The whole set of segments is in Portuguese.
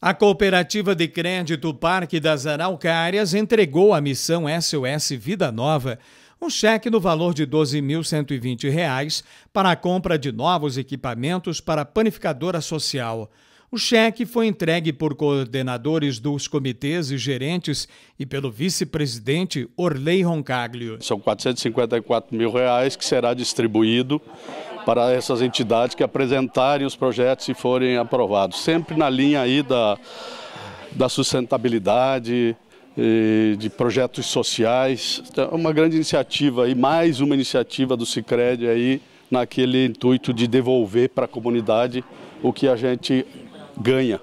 A Cooperativa de Crédito Parque das Araucárias entregou à missão SOS Vida Nova um cheque no valor de R$ 12.120 para a compra de novos equipamentos para a panificadora social. O cheque foi entregue por coordenadores dos comitês e gerentes e pelo vice-presidente Orley Roncaglio. São 454 mil reais que será distribuído para essas entidades que apresentarem os projetos e forem aprovados, sempre na linha aí da, da sustentabilidade, de projetos sociais. Então, é uma grande iniciativa e mais uma iniciativa do Sicredi aí naquele intuito de devolver para a comunidade o que a gente ganha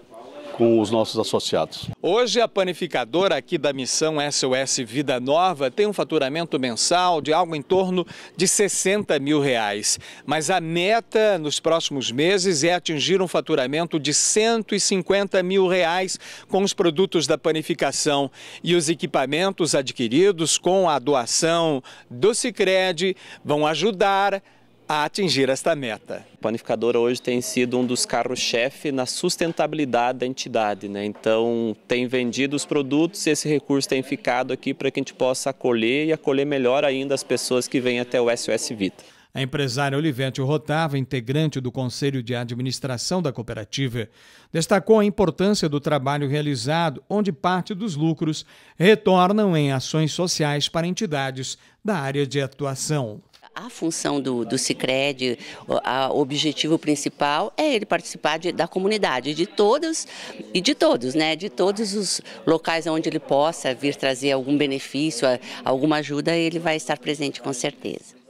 com os nossos associados. Hoje, a panificadora aqui da missão SOS Vida Nova tem um faturamento mensal de algo em torno de 60 mil reais. Mas a meta nos próximos meses é atingir um faturamento de 150 mil reais com os produtos da panificação e os equipamentos adquiridos com a doação do Cicred vão ajudar a atingir esta meta. A panificadora hoje tem sido um dos carros-chefe na sustentabilidade da entidade. Né? Então, tem vendido os produtos e esse recurso tem ficado aqui para que a gente possa acolher e acolher melhor ainda as pessoas que vêm até o SOS Vita. A empresária Olivete Rotava, integrante do Conselho de Administração da cooperativa, destacou a importância do trabalho realizado, onde parte dos lucros retornam em ações sociais para entidades da área de atuação. A função do, do Cicred, o objetivo principal é ele participar de, da comunidade, de todos e de todos, né? De todos os locais onde ele possa vir trazer algum benefício, alguma ajuda, ele vai estar presente com certeza.